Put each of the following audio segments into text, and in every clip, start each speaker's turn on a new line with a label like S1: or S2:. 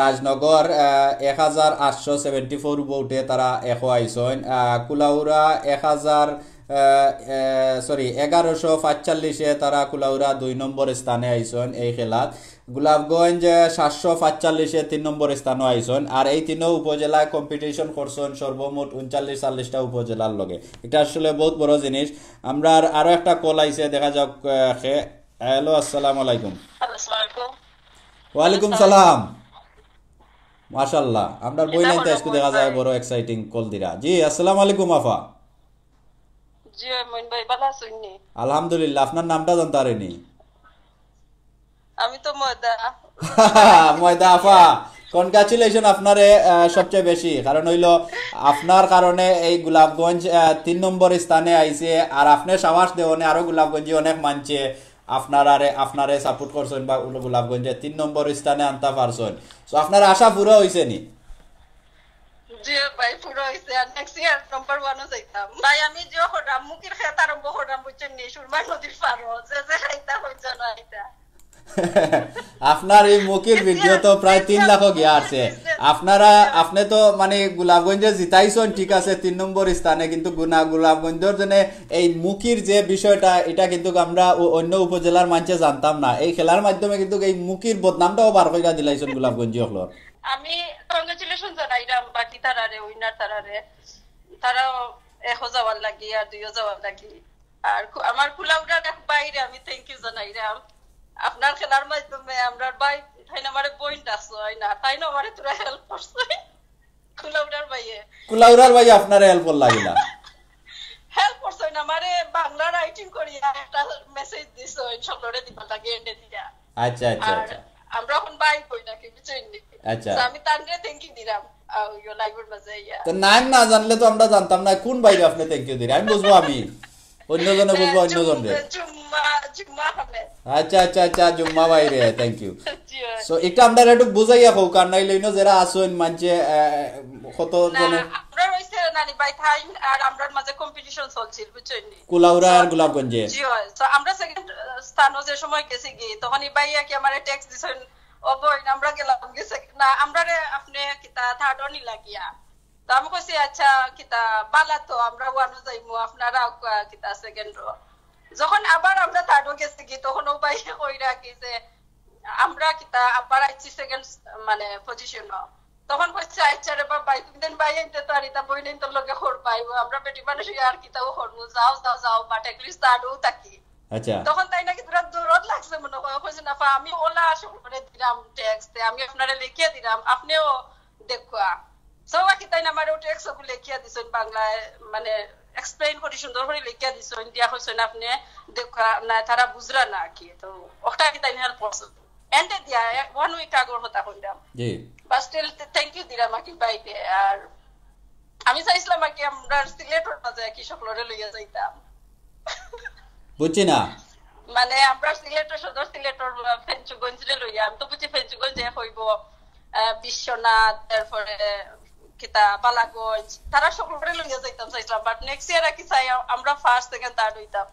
S1: রাজনগর এক হাজার আটশো সেভেন্টি ফোর ভোটে তারা এশ আইসন কুলাউরা এক হাজার সরি এগারোশো পাঁচচল্লিশে তারা কুলাউরা দুই নম্বর স্থানে আইসন এই খেলাত গুলাবগঞ্জ সাতশো পাঁচচল্লিশে তিন নম্বর স্থানও আইসন আর এই তিনও উপজেলায় কম্পিটিশন করছেন সর্বমোট উনচল্লিশ চল্লিশটা উপজেলার লগে এটা আসলে বহুত বড় জিনিস আমরা আরও একটা কল আইসে দেখা যাক হ্যালো আসসালাম আলাইকুম ওয়ালাইকুম সালাম মাশাল্লাহ আপনার বই দেখা যায় বড় এক্সাইটিং কল দিরা জি আলাইকুম আফা
S2: জি মইন ভাই ভালো আছেন
S1: আলহামদুলিল্লাহ আপনার নামটা
S2: আমি তো ময়দা
S1: ময়দা আফা কনগ্রাচুলেশন আপনারে সবচেয়ে বেশি কারণ হইল আপনার কারণে এই গোলাপগঞ্জ তিন নম্বর স্থানে আইছে আর আপনার সাবাস দেওয়ানে আরো গোলাপগঞ্জে অনেক মানছে আপনারারে আপনারে সাপোর্ট করছেন বা গোলাপগঞ্জে তিন নম্বর স্থানে আনতে পারছেন সো আপনার আশা পুরো হয়েছে নি
S2: জি ভাই পুরো হয়েছে আর নেক্সট ইয়ার নম্বর ওয়ানও যাইতাম ভাই আমি যে হরাম মুখের খেতার আরম্ভ বুঝছেন নি সুরমা নদীর পার যে
S1: যে খাইতা হইছে না এটা আপনার এই মুখের ভিডিও তো প্রায় তিন লাখ গিয়া আছে আপনারা আপনি তো মানে গোলাপগঞ্জে জিতাইছেন ঠিক আছে তিন নম্বর স্থানে কিন্তু গুনা গোলাপগঞ্জের জন্য এই মুখির যে বিষয়টা এটা কিন্তু আমরা অন্য উপজেলার মানুষে জানতাম না এই খেলার মাধ্যমে কিন্তু এই মুখির বদনামটাও বার করে দিলাইছেন গোলাপগঞ্জি হলো
S2: আমি কংগ্রেচুলেশন জানাইলাম বাকি তারারে উইনার তারারে তারাও এক হাজার লাগি আর দুই হাজার লাগি আর আমার কুলাউরা বাইরে আমি থ্যাংক ইউ জানাইলাম আপনার খেলার মাধ্যমে আমরা ভাই বাই ঠাইন আমারে পয়েন্ট
S1: হয় না তাই না আমারে তোরা হেল্প করছে কুলাউরার ভাইয়ে কুলাউরার ভাই আপনারে হেল্প লাগিলা হেল্প করছ না আমারে বাংলা রাইটিং করি একটা মেসেজ দিছ সকলরে দিবা লাগে এন্ডে দিয়া আচ্ছা আচ্ছা আচ্ছা আমরা এখন ভাই কই না নাকি বুঝছেন আচ্ছা আমি তানরে থ্যাংক ইউ দিলাম লাইভ মজা তো নাম না জানলে তো আমরা জানতাম না কোন ভাই আপনি থ্যাংক ইউ দিলেন আমি বুঝবো আমি অন্যজনে বলবো অন্যজন রে আচ্ছা আচ্ছা আচ্ছা জুম্মা ভাই রে থ্যাংক ইউ সো এটা আমরা একটু বুঝাইয়া হোক আর নাই লইনো যারা আসুন মানছে কত জনে
S2: আমরা যে সময় গিয়ে তখন কি আমরা গেলাম গেছে না আমরা আপনি থার্ড আমি কইছি আচ্ছা কিতা বালা তো আমরা ওয়ানো আপনারা কিতা সেকেন্ড যখন আবার আমরা থার্ডও গেছি কি তখন যে আমরা কিতা আবার আইছি সেকেন্ড মানে পজিশন তখন আচ্ছা রে বাবা ভাই ভাই তো বই লগে হর পাইব আমরা বেটি মানুষ আর হরমু যাও যাও যাও বাট এটলিস্ট থার্ডও থাকি আচ্ছা তখন তাই নাকি তোরা লাগছে মনে হয় কইছে না আমি ওলা দিলাম আমি আপনারে লিখে দিলাম আপনিও দেখুয়া সবাকে তাই আমার ওটা বাংলায় মানে এক্সপ্লেইন করে সুন্দর করে দিয়া আপনি দেখা না তারা বুঝরা না কি তো ওটা কি তাই পছন্দ এন্ডে দিয়া ওয়ান উইক আগর হতা হইলাম থ্যাংক ইউ দিলাম আর আমি চাইছিলাম আকি আমরা কি সকলরে লইয়া যাইতাম বুঝছি না মানে আমরা সিলেটর সদর সিলেটর ফেঞ্চুগঞ্জ লইয়া আমি তো বুঝি ফেঞ্চুগঞ্জ হইব বিশ্বনাথ তারপরে কিতা বালাগঞ্জ তারা সকলে লইয়া যাইতাম চাইছিলাম বাট নেক্সট ইয়ার কি চাই আমরা ফার্স্ট সেকেন্ড থার্ড হইতাম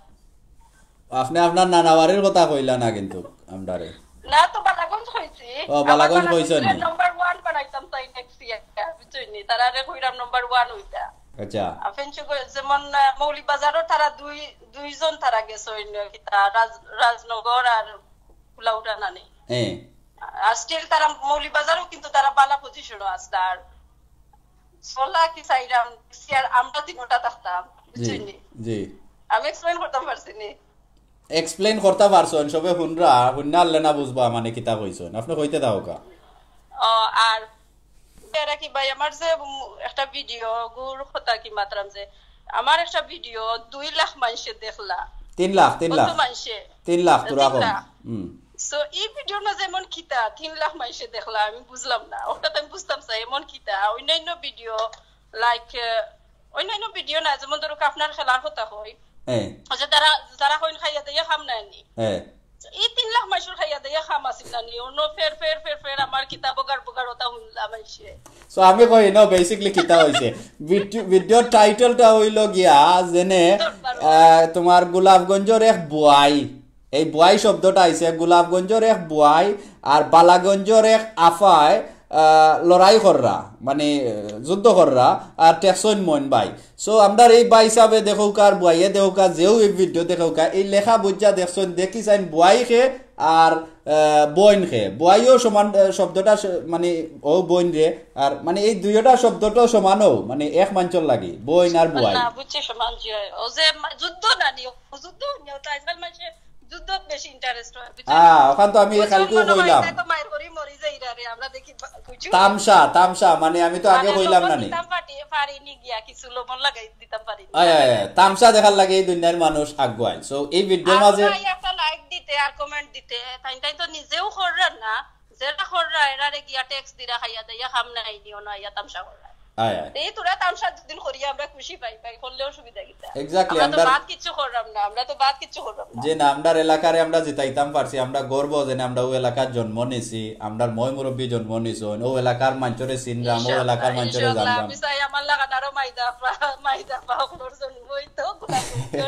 S1: আপনি আপনার নানাবাড়ির কথা কইলা না কিন্তু আমরারে না তো বালাগঞ্জ হইছি ও বালাগঞ্জ হইছেন
S2: নাম্বার 1 বানাইতাম চাই নেক্সট ইয়ার বুঝছনি তারা রে কইরাম নাম্বার 1 হইতা আচ্ছা আফেন যেমন মৌলি বাজারও তারা দুই দুইজন তারা গেছে রাজ রাজনগর আর কুলাউড়া নানি হ্যাঁ আর স্টিল তারা মৌলি বাজারও কিন্তু তারা বালা পজিশনও আছে আর সোলা কি সিয়ার আমরা থাকতাম জি আমি এক্সপ্লেইন পারছিনি
S1: এক্সপ্লেইন করতে সবে হুনরা না মানে কিতা আপনি কইতে দাও কা
S2: আর এরা কি ভাই আমার যে একটা ভিডিও গুর কথা কি মাত্রাম যে আমার একটা ভিডিও দুই লাখ মানুষে দেখলা
S1: তিন লাখ তিন লাখ মানুষে তিন লাখ কম
S2: সো জন্য কিতা তিন লাখ মানুষে দেখলাম আমি বুঝলাম না আমি বুঝতাম চাই এমন কিতা অন্যান্য ভিডিও লাইক অন্যান্য ভিডিও হ্যাঁ। হ্যাঁ। না যেমন ধরো আপনার কথা হয় তোমার
S1: গোলাপগঞ্জর এক বুয়াই এই বুয়াই শব্দটা আইছে গোলাপগঞ্জর এক বুয়াই আর বালাগঞ্জর এক আফায় লড়াই কররা মানে যুদ্ধ কররা আর টেকসইন মন বাই সো আমরা এই বাই হিসাবে দেখৌকার বুয়াইয়ে দেখৌকা যেও এই ভিডিও দেখৌকা এই লেখা বুঝা দেখছেন দেখি চাইন বুয়াই খে আর বইন খে বুয়াইও সমান শব্দটা মানে ও বইন রে আর মানে এই দুইটা সমান ও মানে এক মাঞ্চল লাগে বইন আর বুয়াই সমান ও যে যুদ্ধ না নিও যুদ্ধ নিও যুদ্ধ বেশি ইন্টারেস্ট হয় হ্যাঁ ওখান তো আমি কইলাম মানে আমি তো আগে কইলাম মানে না নি দেখার লাগে এই দুনিয়ার মানুষ আগুয়াই সো এই ভিডিওর মাঝে একটা
S2: লাইক দিতে আর কমেন্ট দিতে তাই তাই তো নিজেও কররা না যেটা কররা এরারে গিয়া টেক্স দিরা খাইয়া দেয়া খাম নাই নিও না ইয়া তামসা তোরা তামসা দুদিন করি আমরা খুশি পাই পাই করলেও সুবিধা কিতা
S1: এক্স্যাক্টলি আমরা বাদ
S2: কিছু করলাম না আমরা তো বাদ কিছু করলাম যে না
S1: আমরার এলাকারে আমরা জিতাইতাম পারছি আমরা গর্ব যে আমরা ও এলাকার জন্ম নিছি আমরার মই মুরব্বি জন্ম নিছন ও এলাকার মাঞ্চরে সিনরাম ও এলাকার মাঞ্চরে জানলাম আমি
S2: চাই আমার লাগানারও মাইদা মাইদা পাওয়ার জন্য ওই তো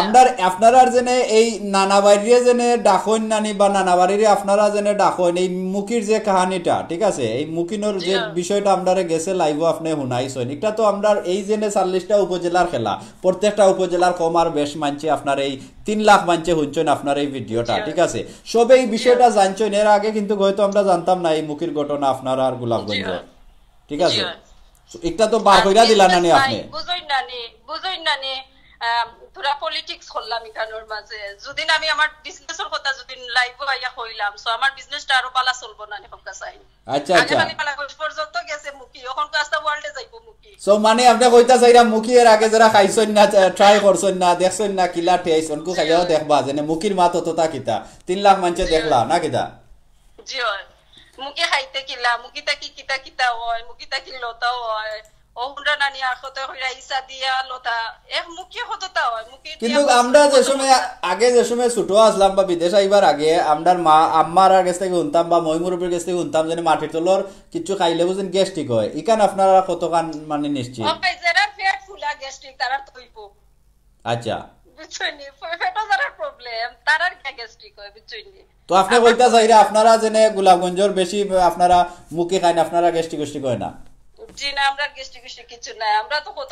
S1: আমরার আচ্ছা। আপনারা জেনে এই নানা বাড়িরে জেনে ডাকইন নানি বা নানা বাড়িরে আপনারা জেনে ডাকইন এই মুকির যে কাহিনীটা ঠিক আছে এই মুকিনোর যে বিষয়টা আমরারে গেছে লাইভ আপনি শুনাইছেন এটা তো আমরা এই জেনে চল্লিশটা উপজেলার খেলা প্রত্যেকটা উপজেলার কমার বেশ মানছে আপনার এই তিন লাখ মানছে শুনছেন আপনার এই ভিডিওটা ঠিক আছে সবে এই বিষয়টা জানছেন এর আগে কিন্তু হয়তো আমরা জানতাম না এই মুকির ঘটনা আপনার আর গোলাপগঞ্জ ঠিক আছে এটা তো বার কইরা দিলা নানি আপনি
S2: বুঝই নানি বুঝই নানি ধৰা পলিটিক্স হল্লাম যদিন আমি কথা যদিন লাইভ সো পালা না আচ্ছা, আচ্ছা। এখন আচ্ছা আচ্ছা পালা পর্যন্ত গেছে মুকি
S1: এখন ওয়ার্ল্ডে যাইব মুকি সো মানে আপনি কইতা চাইরা মুকি এর আগে যারা খাইছন না ট্রাই করছন না দেখছন না কিলা ঠেইছন কো খাইও দেখবা যেনে মুকির মাত ততা কিতা 3 লাখ মানুষে দেখলা না কিতা
S2: জি মুকি খাইতে কিলা মুকিতা কি কিতা কিতা হয় মুকিতা কি লতা হয় মাটির
S1: তলর কিছু খাইলে বুঝেন হয় ইকান আপনারা কত কান মানে নিশ্চিত আচ্ছা তো আপনি বলতে চাই আপনারা যেন গোলাপগঞ্জর বেশি আপনারা মুখে খায় না আপনারা গ্যাস্ট্রিক গ্যাস্ট্রিক হয় না
S2: জি না থাকে ডাক্তরে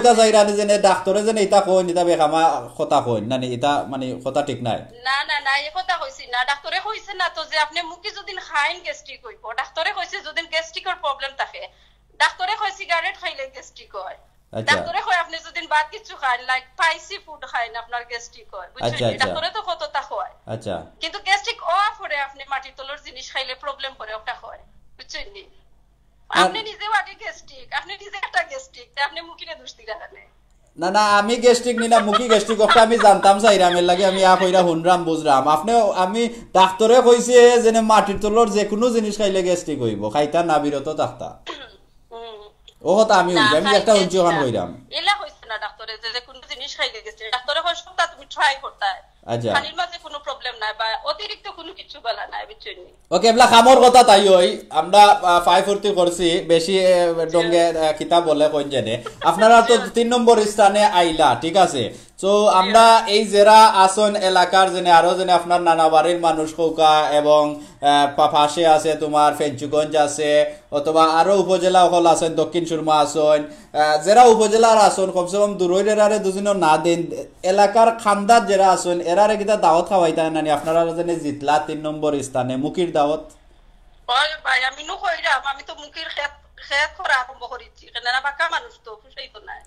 S1: কয় সিগারেট
S2: খাইলে গ্যাস্ট্রিক হয় আচ্ছা। ডাক্তরে কয় আপনি যদিন বাদ কিছু খাইন লাইক স্পাইসি ফুড খাইন আপনার গ্যাস্ট্রিক হয় বুঝছেন আচ্ছা, আচ্ছা। ডাক্তরে তো কতটা হয় আচ্ছা কিন্তু গ্যাস্ট্রিক অফ হরে আপনি মাটি তলর জিনিস খাইলে প্রবলেম করে ওটা হয় বুঝছেন আপনি নিজেও আপনি নিজে একটা আপনি মুখিনে
S1: না না আমি গ্যাস্ট্রিক নি না মুখি আমি জানতাম এর লাগে আমি আপ হইরা হুনরাম বুঝরাম আপনি আমি ডাক্তারে যেনে মাটির তলর যে কোনো জিনিস খাইলে গ্যাস্ট্রিক হইব খাইতা না বিরত থাকতা ও হতা আমি আমি একটা উঞ্চু হইরাম
S2: এলা হইছে না ডাক্তারে যে কোনো জিনিস খাইলে ডাক্তারে ট্রাই আচ্ছা মাঝে কোনো প্রবলেম নাই বা
S1: অতিরিক্ত কোনো কিছু বলা নাই ওকে এবলা খামর কথা তাই হই আমরা ফাইভ ফোরটি করছি বেশি ডঙ্গে কিতাব বলে কোন জানে আপনারা তো তিন নম্বর স্থানে আইলা ঠিক আছে তো আমরা এই জেরা আসন এলাকার জেনে আরও জেনে আপনার নানা বাড়ির মানুষ কৌকা এবং পাশে আছে তোমার ফেঞ্চুগঞ্জ আছে অথবা আরও উপজেলা হল আছেন দক্ষিণ সুরমা আসন জেরা উপজেলার আসন কমসে কম দূরের এরারে দুজনে না দিন এলাকার খান্দার জেরা আসন এরারে কিতা দাওয়াত খাওয়াই তাই নানি আপনারা জেনে জিতলা তিন নম্বর স্থানে মুখির দাওয়াত
S2: ভাই আমি নো কইরাম আমি তো মুখির খেত খেত করা আরম্ভ করেছি কেন বাকা মানুষ তো খুশাই তো নাই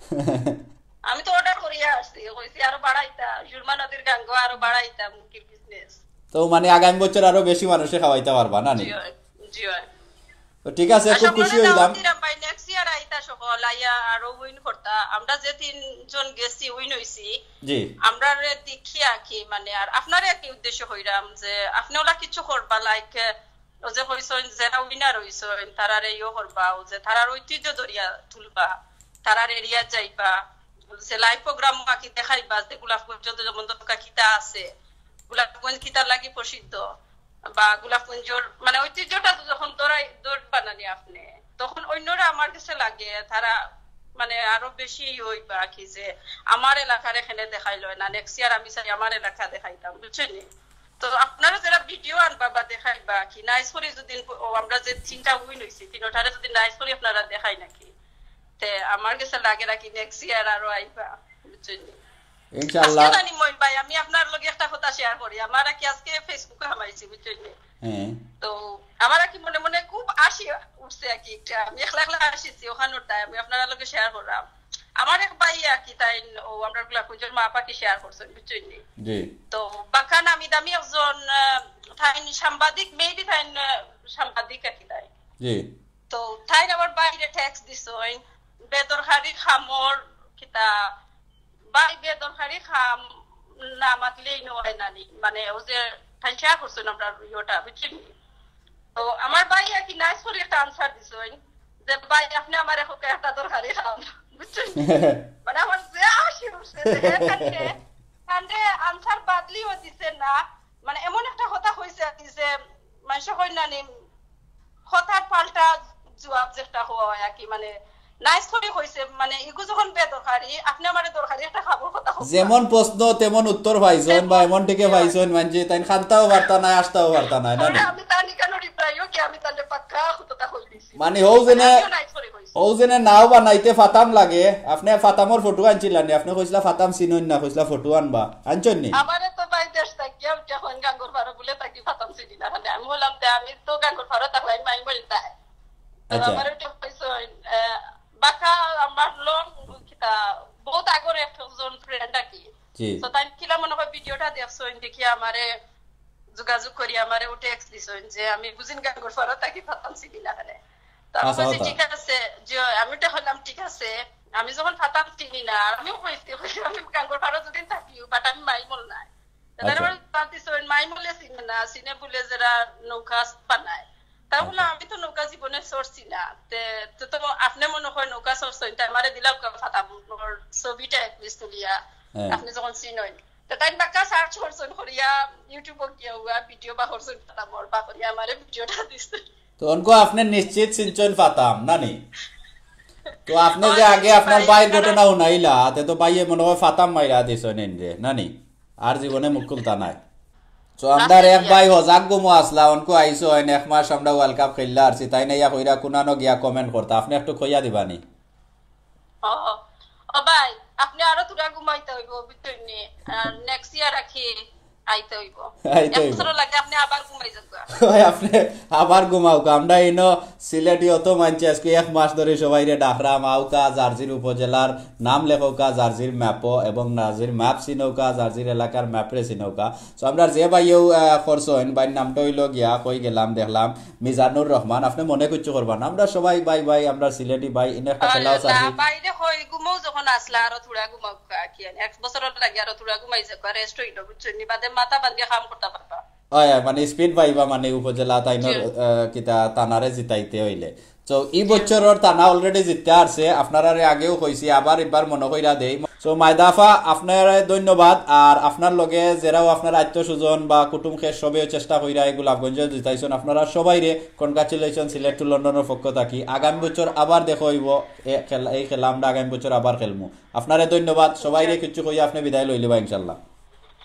S2: আমি তো অর্ডার করিয়া আসছি কইছি আরো বাড়াইতা জুরমা নদীর গাঙ্গ আরো বাড়াইতা মুরগির বিজনেস
S1: তো মানে আগামী বছর আরো বেশি মানুষে খাওয়াইতে পারবা না নি জি তো ঠিক আছে আচ্ছা, খুব খুশি হইলাম
S2: ভাই নেক্সট ইয়ার আইতা সকল আইয়া আরো উইন করতা আমরা যে তিন জন গেছি উইন হইছি জি আমরা রে দেখিয়া কি মানে আর আপনার কি উদ্দেশ্য হইরাম যে আপনি ওলা কিছু করবা লাইক ও যে হইছেন যারা উইনার হইছো তারারে ইও করবা ও যে তারার ঐতিহ্য ধরিয়া তুলবা তারার এরিয়া যাইবা প্রোগ্রাম গোলাপগঞ্জ কিতা আছে গোলাপগঞ্জ কিতার লাগি প্রসিদ্ধ বা গোলাপগঞ্জর মানে ঐতিহ্যটা যখন বানানি আপনি তখন অন্যরা আমার কাছে লাগে তারা মানে আরো বেশি যে আমার এলাকার এখানে দেখাই লয় না নেক্সট ইয়ার আমি চাই আমার এলাকা দেখাইতাম বুঝছেন তো আপনারা যারা ভিডিও আনবা বা দেখাইবা কি নাইস করে যদি আমরা যে চিন্তা উইন হয়েছি তিনটারে যদি নাইস করে আপনারা দেখাই নাকি আমার কাছে লাগে নাকি নেক্সট ইয়ার আরো আইবা ইনশাআল্লাহ আজকে জানি ভাই আমি আপনার লগে একটা কথা শেয়ার করি আমার কি আজকে ফেসবুকে হামাইছি বুঝছেন তো আমার কি মনে মনে খুব আসি উঠছে কি আমি একলা একলা আসিছি ওখানে আমি আপনার লগে শেয়ার করলাম আমার এক ভাই আর কি তাই ও আপনার গুলা গুলাকুঞ্জর মা পাকে শেয়ার করছেন বুঝছেন তো বাকান আমি দামি একজন তাই সাংবাদিক মেয়েটি তাই সাংবাদিক আর কি তাই তো তাই আমার বাইরে ট্যাক্স দিছ বেদরকারি খামর কিতা বাই বেদরকারি খাম না মাতলেই নয় নানি মানে ও যে ঠাইসা করছেন আমরা ইয়েটা বুঝছেন তো আমার ভাই আর কি নাইস করে একটা আনসার দিছেন যে ভাই আপনি আমার এখন একটা দরকারি খাম বুঝছেন মানে আমার যে আসি উঠছে কান্দে আনসার বাদলিও দিছে না মানে এমন একটা কথা হয়েছে যে মানুষ কন্যা নিম কথার পাল্টা জবাব যেটা হওয়া আর কি মানে মানে,
S1: যেমন প্রশ্ন তেমন উত্তর পাইছেন বা এমন থেকে পাইছেন মানে তাই খান্তাও বার্তা নাই আসতাও বার্তা নাই না মানে নাও ফাতাম লাগে আপনি ফাতামর ফটো আনছিলেন আপনি কইছিলা ফাতাম চিনন না কইছিলা ফটো আনবা আনছেন নি
S2: আমারে তো ভাই দেশ থাকি আমি যখন গাঙ্গর ভাড়া বলে ফাতাম চিনি না মানে, আমি বললাম আমি তো গাঙ্গর ভাড়া মাই বলতা আচ্ছা বহুত আগরে একজন ফ্রেন্ড আর কি তো তাই কিলা মনে হয় ভিডিওটা দেখি আমারে যোগাযোগ করি আমারে ও যে আমি বুঝিন গান আর হলে ঠিক আছে যে আমি তো হলাম ঠিক আছে আমি যখন ফাতাম চিনি না আর আমি হইতে হইতে আমি গান করব আর যদিন থাকি বাট আমি মাই নাই আচ্ছা। তারপরে মাই চিনে না চিনে বলে যারা নৌকা বানায় ভিডিও আচ্ছা। হ্যাঁ। বা করছেন ফাটা বর বা করিয়া
S1: নিশ্চিত সিঞ্চন ফাতাম না নি তো যে আগে আপনার বাইর বাইয়ে মনে হয় ফাতাম মাইরা দিছেন এনরে না নি আর জীবনে মুখ খুলতা নাই তো এক ভাই হজাক গুমো আসলা অনকো আইসো হয় এক মাস আমরা ওয়ার্ল্ড কাপ খেললা আরছি তাই না ইয়া কইরা কোনানো গিয়া কমেন্ট করতা আপনি একটু কইয়া দিবানি
S2: ও ভাই আপনি আরো তুরা ঘুমাইতে হইব ভিতর আর নেক্সট ইয়ার রাখি
S1: উপজেলার নাম জার্জির এবং ম্যাপ চিনৌকা জার্জির এলাকার ম্যাপরে চিনৌকা আমরা যে বাইর নামটা হইল গিয়া কই গেলাম দেখলাম মিজানুর রহমান আপনি মনে করছো করবা আমরা সবাই বাই বাই আমরা সিলেটি বাই ইন
S2: যখন আসলা আর থুড়া এক বছর লাগে আর থুড়া যাক রেস্ট হইল বুঝছো মাথা বান্ধে কাম করতে
S1: পারবা হয় মানে পাইবা মানে উপজেলা তাইনর কিতা তানারে জিতাইতে হইলে তো বছরের অলরেডি জিতে আসছে আপনারা আগেও আবার এবার মনে কইরা দেই তো আপনার ধন্যবাদ আর আপনার লগে যারাও আপনার বা কুটুম খেয়ে সবেও চেষ্টা কইরা এই জিতাইছেন আপনারা সবাই রে কনগ্রাচুলেশন সিলেট টু লন্ডনের পক্ষ থাকি আগামী বছর আবার দেখা হইব এই খেলা আমরা আগামী বছর আবার খেলবো আপনারে ধন্যবাদ সবাই রে কিছু কইয়া আপনি বিদায় লইলে ইনশাল্লাহ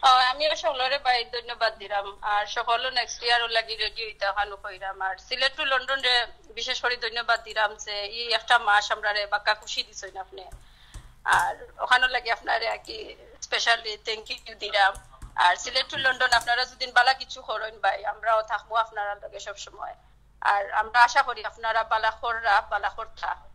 S2: বাই ধন্যবাদ দিলাম আর সকল নেক্সট ইয়ার লাগি রেডি হইতে হানু কইরাম আর সিলেট টু লন্ডন রে বিশেষ করে ধন্যবাদ দিলাম যে এই একটা মাস আমরা রে বাক্কা খুশি দিছইন আপনি আর ওখানে লাগি আপনারে কি স্পেশালি থ্যাংক ইউ দিলাম আর সিলেট টু লন্ডন আপনারা যদি বালা কিছু করেন ভাই আমরাও থাকবো আপনারা লগে সব সময় আর আমরা আশা করি আপনারা বালা খররা বালা খরতা